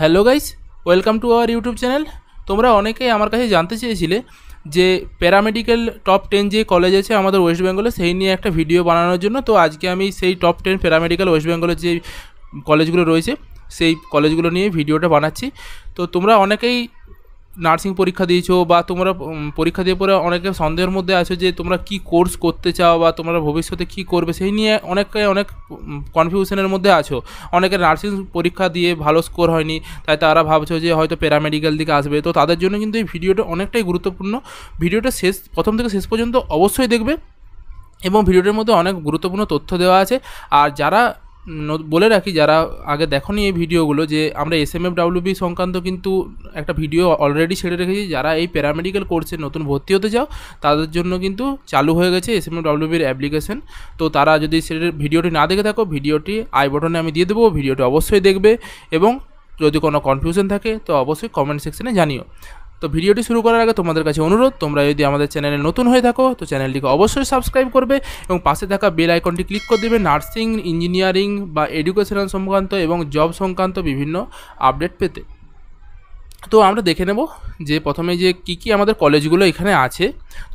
hello guys welcome to our YouTube channel তোমরা অনেকেই আমার কাছে জানতে চেয়েছিলে যে প্যারামেডিক্যাল টপ টেন যে কলেজ আছে আমাদের ওয়েস্ট বেঙ্গলে সেই নিয়ে একটা ভিডিও বানানোর জন্য তো আজকে আমি সেই টপ টেন প্যারামেডিক্যাল ওয়েস্ট বেঙ্গলের যে কলেজগুলো রয়েছে সেই কলেজগুলো নিয়ে ভিডিওটা বানাচ্ছি তো তোমরা অনেকেই নার্সিং পরীক্ষা দিয়েছো বা তোমরা পরীক্ষা দিয়ে পরে অনেকে সন্দেহের মধ্যে আছো যে তোমরা কি কোর্স করতে চাও বা তোমরা ভবিষ্যতে কি করবে সেই নিয়ে অনেকে অনেক কনফিউশনের মধ্যে আছো অনেকের নার্সিং পরীক্ষা দিয়ে ভালো স্কোর হয়নি তাই তারা ভাবছো যে হয়তো প্যারামেডিক্যাল দিকে আসবে তো তাদের জন্য কিন্তু এই ভিডিওটা অনেকটাই গুরুত্বপূর্ণ ভিডিওটা শেষ প্রথম থেকে শেষ পর্যন্ত অবশ্যই দেখবে এবং ভিডিওটির মধ্যে অনেক গুরুত্বপূর্ণ তথ্য দেওয়া আছে আর যারা বলে রাখি যারা আগে দেখনি এই ভিডিওগুলো যে আমরা এস এম এফ ডাব্লিউবি সংক্রান্ত কিন্তু একটা ভিডিও অলরেডি ছেড়ে রেখেছি যারা এই প্যারামেডিক্যাল কোর্সে নতুন ভর্তি হতে চাও তাদের জন্য কিন্তু চালু হয়ে গেছে এস এম এফ ডাব্লিউবির অ্যাপ্লিকেশন তো তারা যদি সেটার ভিডিওটি না দেখে থাকো ভিডিওটি আই বটনে আমি দিয়ে দেবো ভিডিওটি অবশ্যই দেখবে এবং যদি কোনো কনফিউশন থাকে তো অবশ্যই কমেন্ট সেকশনে জানিও তো ভিডিওটি শুরু করার আগে তোমাদের কাছে অনুরোধ তোমরা যদি আমাদের চ্যানেলে নতুন হয়ে থাকো তো চ্যানেলটিকে অবশ্যই সাবস্ক্রাইব করবে এবং পাশে থাকা বেল আইকনটি ক্লিক করে দেবে নার্সিং ইঞ্জিনিয়ারিং বা এডুকেশনাল সংক্রান্ত এবং জব সংক্রান্ত বিভিন্ন আপডেট পেতে তো আমরা দেখে নেব যে প্রথমে যে কি কি আমাদের কলেজগুলো এখানে আছে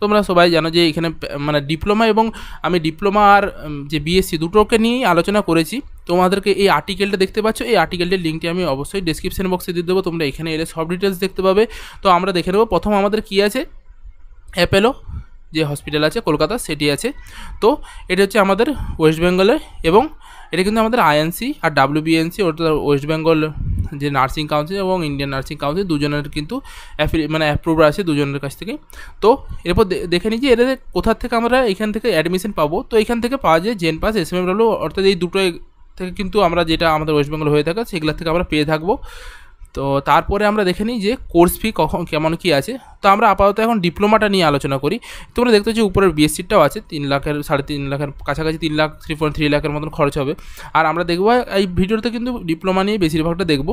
তোমরা সবাই জানো যে এখানে মানে ডিপ্লোমা এবং আমি ডিপ্লোমা আর যে বিএসসি দুটোকে নিয়েই আলোচনা করেছি তোমাদেরকে এই আর্টিকেলটা দেখতে পাচ্ছ এই আর্টিকেলটির লিঙ্কটি আমি অবশ্যই ডিসক্রিপশন বক্সে দিয়ে দেবো তোমরা এখানে এলে সব ডিটেলস দেখতে পাবে তো আমরা দেখে নেবো প্রথম আমাদের কি আছে অ্যাপেলো যে হসপিটাল আছে কলকাতা সেটি আছে তো এটা হচ্ছে আমাদের ওয়েস্ট বেঙ্গলে এবং এটা কিন্তু আমাদের আইএনসি আর ডাব্লিউবিএনসি ওটা ওয়েস্ট বেঙ্গল যে নার্সিং কাউন্সিল এবং ইন্ডিয়ান নার্সিং কাউন্সিল দুজনের কিন্তু মানে অ্যাপ্রুভার আছে দুজনের কাছ থেকে তো এরপর দেখে নিই যে এদের কোথার থেকে আমরা এখান থেকে অ্যাডমিশন পাবো তো এখান থেকে পাওয়া যায় জেন পাস এস এম অর্থাৎ এই দুটো থেকে কিন্তু আমরা যেটা আমাদের ওয়েস্ট বেঙ্গল হয়ে থাকে সেগুলো থেকে আমরা পেয়ে থাকবো তো তারপরে আমরা দেখে নিই যে কোর্স ফি কখন কেমন কী আছে তো আমরা আপাতত এখন ডিপ্লোমাটা নিয়ে আলোচনা করি তোমরা দেখতে যে উপরের বিএসসিটাও আছে তিন লাখের সাড়ে তিন লাখের কাছাকাছি তিন লাখ থ্রি পয়েন্ট থ্রি লাখের মতন খরচ হবে আর আমরা দেখবো এই ভিডিওতে কিন্তু ডিপ্লোমা নিয়ে বেশিরভাগটা দেখবো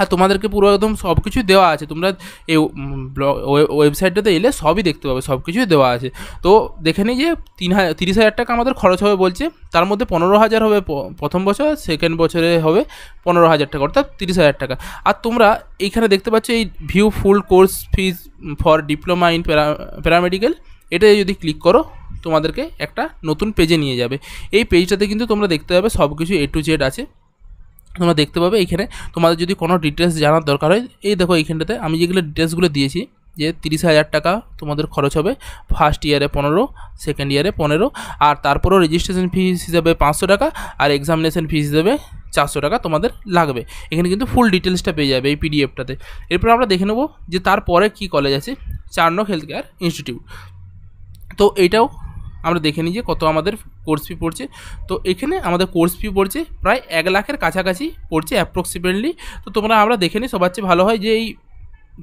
আর তোমাদেরকে পুরো একদম সব কিছু দেওয়া আছে তোমরা এই ওয়েবসাইটটাতে এলে সবই দেখতে পাবে সব কিছুই দেওয়া আছে তো দেখে নিই যে তিন হাজার তিরিশ হাজার টাকা আমাদের খরচ হবে বলছে তার মধ্যে পনেরো হাজার হবে প্রথম বছর সেকেন্ড বছরে হবে পনেরো হাজার টাকা অর্থাৎ তিরিশ হাজার টাকা আর তোমরা এইখানে দেখতে পাচ্ছ এই view full course fees for diploma in para paramedical এটা যদি ক্লিক করো তোমাদেরকে একটা নতুন পেজে নিয়ে যাবে এই পেজটাতে কিন্তু তোমরা দেখতে পাবে সব কিছু এ টু জেড আছে তোমরা দেখতে পাবে এখানে তোমাদের যদি কোনো ডিটেলস জানার দরকার হয় এই দেখো এইখানটাতে আমি যেগুলো ডিটেলসগুলো দিয়েছি যে তিরিশ হাজার টাকা তোমাদের খরচ হবে ফার্স্ট ইয়ারে পনেরো সেকেন্ড ইয়ারে পনেরো আর তারপরেও রেজিস্ট্রেশন ফিস হিসাবে পাঁচশো টাকা আর এক্সামিনেশন ফিস হিসাবে চারশো টাকা তোমাদের লাগবে এখানে কিন্তু ফুল ডিটেলসটা পেয়ে যাবে এই পিডিএফটাতে এরপর আমরা দেখে নেবো যে তারপরে কি কলেজ আছে চার্নক হেলথ কেয়ার ইনস্টিটিউট তো এটাও আমরা দেখে নিই যে কত আমাদের কোর্স ফি পড়ছে তো এখানে আমাদের কোর্স ফি পড়ছে প্রায় এক লাখের কাছাকাছি পড়ছে অ্যাপ্রক্সিমেটলি তো তোমরা আমরা দেখে নিই সবার চেয়ে ভালো হয় যে এই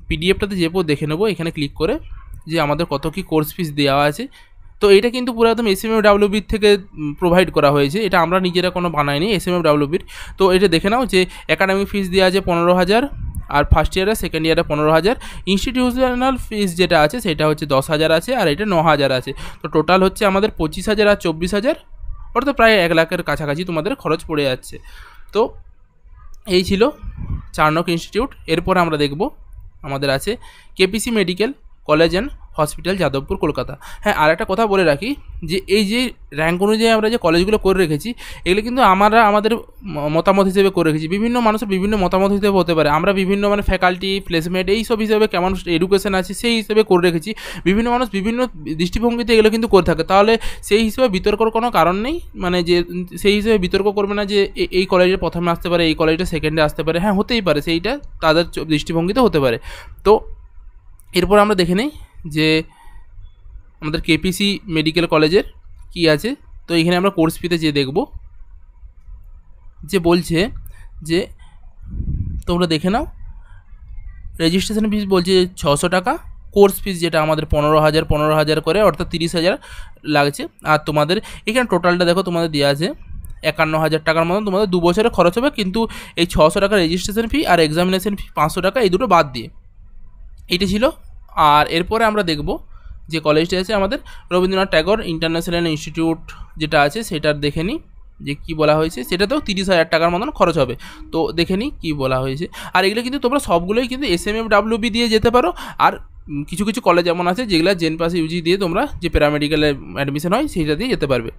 পিডিএফটাতে যেপো দেখে নেবো এখানে ক্লিক করে যে আমাদের কত কি কোর্স ফিস দেওয়া আছে তো এটা কিন্তু পুরো একদম এস এম এফ ডাব্লিউবির থেকে প্রোভাইড করা হয়েছে এটা আমরা নিজেরা কোনো বানাইনি এস এম এফ ডাব্লিউবির তো এটা দেখে নাও যে একাডেমিক ফিস দেওয়া আছে পনেরো হাজার আর ফার্স্ট ইয়ারে সেকেন্ড ইয়ারে পনেরো হাজার ইনস্টিটিউশনাল ফিস যেটা আছে সেটা হচ্ছে দশ হাজার আছে আর এটা ন হাজার আছে তো টোটাল হচ্ছে আমাদের পঁচিশ হাজার আর চব্বিশ হাজার অর্থাৎ প্রায় এক লাখের কাছাকাছি তোমাদের খরচ পড়ে যাচ্ছে তো এই ছিল চার্নক ইনস্টিটিউট এরপর আমরা দেখব আমাদের আছে KPC medical college and hospital Jadavpur Kolkata হ্যাঁ আর একটা কথা বলে রাখি যে এই যে র্যাঙ্ক অনুযায়ী আমরা যে কলেজগুলো করে রেখেছি এগুলো কিন্তু আমরা আমাদের মতামত হিসেবে করে রেখেছি বিভিন্ন মানুষের বিভিন্ন মতামত হিসেবে হতে পারে আমরা বিভিন্ন মানে ফ্যাকাল্টি প্লেসমেন্ট এই সব হিসেবে কেমন এডুকেশন আছে সেই হিসেবে করে রেখেছি বিভিন্ন মানুষ বিভিন্ন দৃষ্টিভঙ্গিতে এগুলো কিন্তু করে থাকে তাহলে সেই হিসেবে বিতর্কর কোনো কারণ নেই মানে যে সেই হিসেবে বিতর্ক করবে না যে এই কলেজে প্রথমে আসতে পারে এই কলেজটা সেকেন্ডে আসতে পারে হ্যাঁ হতেই পারে সেইটা তাদের দৃষ্টিভঙ্গিতে হতে পারে তো এরপর আমরা দেখে নিই যে আমাদের কেপিসি মেডিকেল কলেজের কি আছে তো এখানে আমরা কোর্স ফিতে যে দেখব যে বলছে যে তোমরা দেখে নাও রেজিস্ট্রেশন ফিস বলছে ছশো টাকা কোর্স ফিস যেটা আমাদের পনেরো হাজার পনেরো হাজার করে অর্থাৎ তিরিশ হাজার লাগছে আর তোমাদের এখানে টোটালটা দেখো তোমাদের দেওয়া আছে একান্ন হাজার টাকার মতন তোমাদের দু বছরে খরচ হবে কিন্তু এই ছশো টাকা রেজিস্ট্রেশন ফি আর এক্সামিনেশন ফি পাঁচশো টাকা এই দুটো বাদ দিয়ে এটা ছিল আর এরপরে আমরা দেখব যে কলেজটি আছে আমাদের রবীন্দ্রনাথ ট্যাগর ইন্টারন্যাশনাল ইনস্টিটিউট যেটা আছে সেটার দেখে নিই যে কি বলা হয়েছে সেটাতেও তিরিশ হাজার টাকার মতন খরচ হবে তো দেখে নিই কী বলা হয়েছে আর এগুলো কিন্তু তোমরা সবগুলোই কিন্তু এস এম দিয়ে যেতে পারো আর কিছু কিছু কলেজ এমন আছে যেগুলো জেন পাস ইউজি দিয়ে তোমরা যে প্যারামেডিক্যালে অ্যাডমিশন হয় সেইটা দিয়ে যেতে পারবে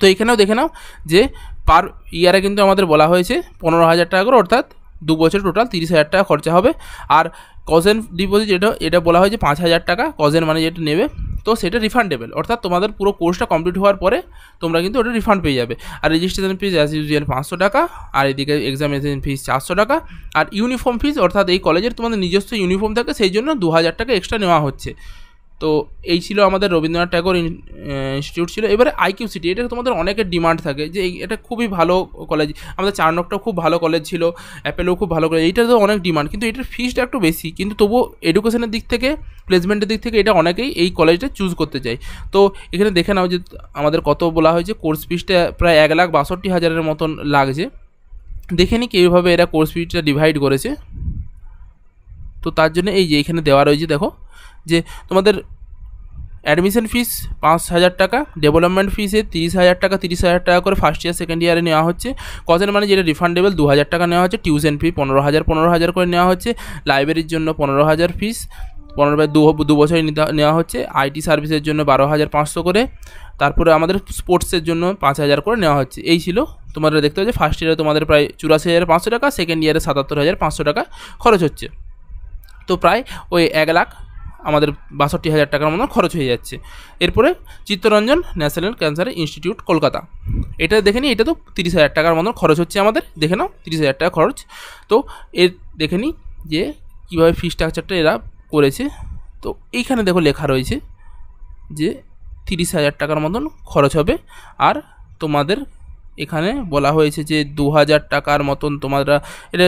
তো এখানেও দেখে নাও যে পার ইয়ারে কিন্তু আমাদের বলা হয়েছে পনেরো হাজার টাকা করে অর্থাৎ দু বছর টোটাল তিরিশ হাজার টাকা খরচা হবে আর কজেন ডিপোজিট যেটা এটা বলা হয় যে পাঁচ হাজার টাকা কজেন মানে যেটা নেবে তো সেটা রিফান্ডেবল অর্থাৎ তোমাদের পুরো কোর্সটা কমপ্লিট হওয়ার পরে তোমরা কিন্তু ওটা রিফান্ড পেয়ে যাবে আর রেজিস্ট্রেশন ফিজ অ্যাজ ইউজুয়াল পাঁচশো টাকা আর এদিকে এক্সামিনেশন ফিজ চারশো টাকা আর ইউনিফর্ম ফিজ অর্থাৎ এই কলেজের তোমাদের নিজস্ব ইউনিফর্ম থাকে সেই জন্য দু হাজার টাকা এক্সট্রা নেওয়া হচ্ছে তো এই ছিল আমাদের রবীন্দ্রনাথ ট্যাগর ইনস্টিটিউট ছিল এবারে আইকিউ সিটি এটা তোমাদের অনেকের ডিমান্ড থাকে যে এটা খুবই ভালো কলেজ আমাদের নকটাও খুব ভালো কলেজ ছিল অ্যাপেলও খুব ভালো কলেজ এইটা তো অনেক ডিমান্ড কিন্তু এটার ফিসটা একটু বেশি কিন্তু তবুও এডুকেশনের দিক থেকে প্লেসমেন্টের দিক থেকে এটা অনেকেই এই কলেজটা চুজ করতে চায় তো এখানে দেখে নাও যে আমাদের কত বলা হয়েছে কোর্স ফিসটা প্রায় এক লাখ বাষট্টি হাজারের মতন লাগছে দেখে নিই কীভাবে এরা কোর্স ফিসটা ডিভাইড করেছে তো তার জন্য এই যে এখানে দেওয়া রয়েছে দেখো যে তোমাদের অ্যাডমিশন ফিস পাঁচ হাজার টাকা ডেভেলপমেন্ট ফিসে তিরিশ হাজার টাকা তিরিশ হাজার টাকা করে ফার্স্ট ইয়ার সেকেন্ড ইয়ারে নেওয়া হচ্ছে কজন মানে যেটা রিফান্ডেবল দু হাজার টাকা নেওয়া হচ্ছে টিউশন ফি পনেরো হাজার পনেরো হাজার করে নেওয়া হচ্ছে লাইব্রেরির জন্য পনেরো হাজার ফিস পনেরো বাই দু বছর নেওয়া হচ্ছে আইটি সার্ভিসের জন্য বারো হাজার পাঁচশো করে তারপরে আমাদের স্পোর্টসের জন্য পাঁচ হাজার করে নেওয়া হচ্ছে এই ছিল তোমাদের দেখতে পাচ্ছ ফার্স্ট ইয়ারে তোমাদের প্রায় চুরাশি হাজার পাঁচশো টাকা সেকেন্ড ইয়ারে সাতাত্তর হাজার পাঁচশো টাকা খরচ হচ্ছে তো প্রায় ওই এক লাখ আমাদের বাষট্টি হাজার টাকার মতো খরচ হয়ে যাচ্ছে এরপরে Chittaranjan national cancer institute Kolkata এটা দেখে নিই এটা তো তিরিশ হাজার টাকার মতো খরচ হচ্ছে আমাদের দেখে নাও তিরিশ হাজার টাকা খরচ তো এর দেখে নিই যে কীভাবে ফি স্ট্রাকচারটা এরা করেছে তো এইখানে দেখো লেখা রয়েছে যে তিরিশ হাজার টাকার মতন খরচ হবে আর তোমাদের এখানে বলা হয়েছে যে দু হাজার টাকার মতন তোমরা এটা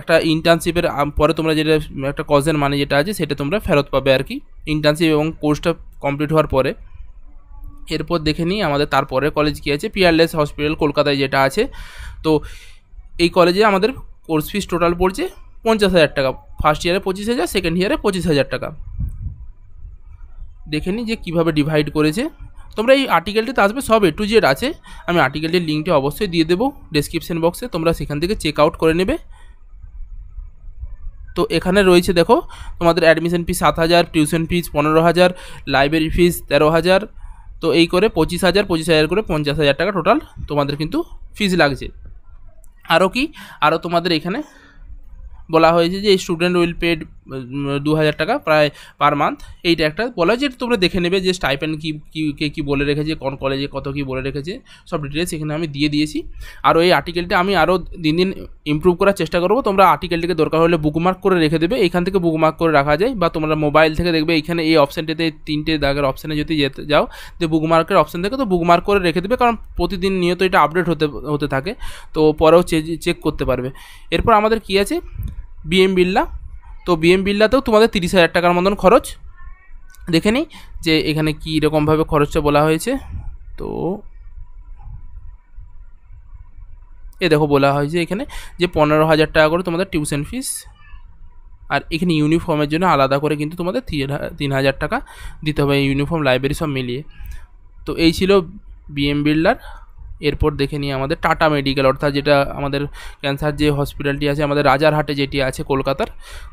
একটা ইন্টার্নশিপের পরে তোমরা যেটা একটা কজের মানে যেটা আছে সেটা তোমরা ফেরত পাবে আর কি ইন্টার্নশিপ এবং কোর্সটা কমপ্লিট হওয়ার পরে এরপর দেখে নিই আমাদের তারপরে কলেজ কী আছে পিয়ারলেস হসপিটাল কলকাতায় যেটা আছে তো এই কলেজে আমাদের কোর্স ফিস টোটাল পড়ছে পঞ্চাশ হাজার টাকা ফার্স্ট ইয়ারে পঁচিশ হাজার সেকেন্ড ইয়ারে পঁচিশ হাজার টাকা দেখে নিই যে কীভাবে ডিভাইড করেছে তোমরা এই আর্টিকেলটিতে আসবে সব এ টু জেড আছে আমি আর্টিকেলটির লিঙ্কটি অবশ্যই দিয়ে দেবো ডিসক্রিপশন বক্সে তোমরা সেখান থেকে চেক আউট করে নেবে তো এখানে রয়েছে দেখো তোমাদের অ্যাডমিশন ফি সাত হাজার টিউশন ফিস পনেরো হাজার লাইব্রেরি ফিস তেরো হাজার তো এই করে পঁচিশ হাজার পঁচিশ হাজার করে পঞ্চাশ হাজার টাকা টোটাল তোমাদের কিন্তু ফিজ লাগছে আরও কি আরও তোমাদের এখানে বলা হয়েছে যে স্টুডেন্ট উইল পেড দু হাজার টাকা প্রায় পার মান্থ এইটা একটা বলা যে তোমরা দেখে নেবে যে স্টাইপেন্ড কী কী কে কী বলে রেখেছে কোন কলেজে কত কী বলে রেখেছে সব ডিটেলস এখানে আমি দিয়ে দিয়েছি আর ওই আর্টিকেলটা আমি আরও দিন দিন ইম্প্রুভ করার চেষ্টা করবো তোমরা আর্টিকেলটিকে দরকার হলে বুকমার্ক করে রেখে দেবে এখান থেকে বুকমার্ক করে রাখা যায় বা তোমরা মোবাইল থেকে দেখবে এখানে এই অপশানটিতে তিনটে দাগের অপশানে যদি যেতে যাও যে বুকমার্কের অপশান থেকে তো বুকমার্ক করে রেখে দেবে কারণ প্রতিদিন নিয়ত এটা আপডেট হতে হতে থাকে তো পরেও চেক করতে পারবে এরপর আমাদের কী আছে বিএম বিল্লা তো বিএম বিল্লাতেও তোমাদের তিরিশ হাজার টাকার মতন খরচ দেখে নিই যে এখানে কী রকমভাবে খরচটা বলা হয়েছে তো এ দেখো বলা হয় যে এখানে যে পনেরো হাজার টাকা করে তোমাদের টিউশন ফিস আর এখানে ইউনিফর্মের জন্য আলাদা করে কিন্তু তোমাদের তিন হাজার টাকা দিতে হবে ইউনিফর্ম লাইব্রেরি সব মিলিয়ে তো এই ছিল বিএম বিল্ডার এরপর দেখে নিই আমাদের টাটা মেডিকেল অর্থাৎ যেটা আমাদের ক্যান্সার যে হসপিটালটি আছে আমাদের রাজারহাটে যেটি আছে কলকাতার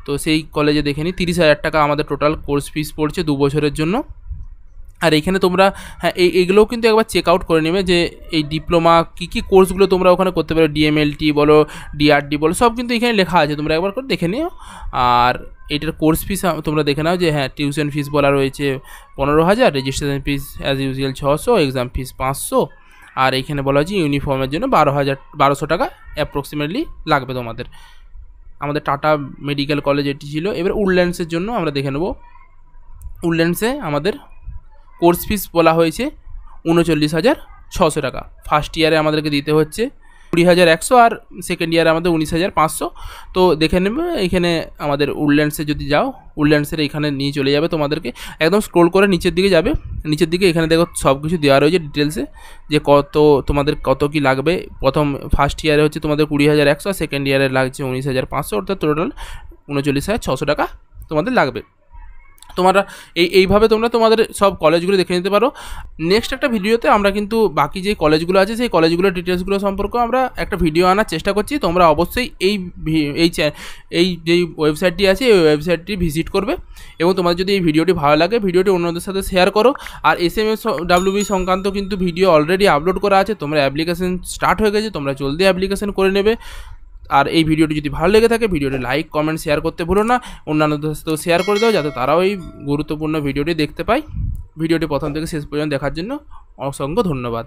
তো সেই কলেজে দেখে নিই তিরিশ হাজার টাকা আমাদের টোটাল কোর্স ফিস পড়ছে দু বছরের জন্য আর এখানে তোমরা হ্যাঁ এই এগুলোও কিন্তু একবার চেক আউট করে নেবে যে এই ডিপ্লোমা কী কী কোর্সগুলো তোমরা ওখানে করতে পারো ডিএমএলটি বলো ডিআরডি বলো সব কিন্তু এখানে লেখা আছে তোমরা একবার করে দেখে নিও আর এটার কোর্স ফিস তোমরা দেখে নাও যে হ্যাঁ টিউশন ফিস বলা রয়েছে পনেরো হাজার রেজিস্ট্রেশন ফিস অ্যাজ ইউজুয়াল ছশো এক্সাম ফিস পাঁচশো আর এইখানে বলা হয়েছে ইউনিফর্মের জন্য বারো হাজার বারোশো টাকা অ্যাপ্রক্সিমেটলি লাগবে তোমাদের আমাদের টাটা মেডিকেল কলেজ এটি ছিল এবার উডল্যান্ডসের জন্য আমরা দেখে নেব উডল্যান্ডসে আমাদের কোর্স ফিস বলা হয়েছে উনচল্লিশ হাজার ছশো টাকা ফার্স্ট ইয়ারে আমাদেরকে দিতে হচ্ছে কুড়ি হাজার একশো আর সেকেন্ড ইয়ার আমাদের উনিশ হাজার পাঁচশো তো দেখে নেবে এখানে আমাদের উডল্যান্ডসে যদি যাও উডল্যান্ডসের এখানে নিয়ে চলে যাবে তোমাদেরকে একদম স্ক্রোল করে নিচের দিকে যাবে নিচের দিকে এখানে দেখো সব কিছু দেওয়া রয়েছে ডিটেলসে যে কত তোমাদের কত কি লাগবে প্রথম ফার্স্ট ইয়ারে হচ্ছে তোমাদের কুড়ি হাজার একশো আর সেকেন্ড ইয়ারে লাগছে উনিশ হাজার পাঁচশো অর্থাৎ টোটাল উনচল্লিশ হাজার ছশো টাকা তোমাদের লাগবে তোমরা এই এইভাবে তোমরা তোমাদের সব কলেজগুলো দেখে নিতে পারো নেক্সট একটা ভিডিওতে আমরা কিন্তু বাকি যে কলেজগুলো আছে সেই কলেজগুলোর ডিটেলসগুলো সম্পর্কে আমরা একটা ভিডিও আনার চেষ্টা করছি তোমরা অবশ্যই এই এই এই যে ওয়েবসাইটটি আছে এই ওয়েবসাইটটি ভিজিট করবে এবং তোমাদের যদি এই ভিডিওটি ভালো লাগে ভিডিওটি অন্যদের সাথে শেয়ার করো আর এস এম এস ডাব্লিউবি সংক্রান্ত কিন্তু ভিডিও অলরেডি আপলোড করা আছে তোমরা অ্যাপ্লিকেশন স্টার্ট হয়ে গেছে তোমরা জলদি অ্যাপ্লিকেশন করে নেবে আর এই ভিডিওটি যদি ভালো লেগে থাকে ভিডিওটি লাইক কমেন্ট শেয়ার করতে ভুলো না অন্যান্যদের সাথেও শেয়ার করে দাও যাতে তারাও এই গুরুত্বপূর্ণ ভিডিওটি দেখতে পায় ভিডিওটি প্রথম থেকে শেষ পর্যন্ত দেখার জন্য অসংখ্য ধন্যবাদ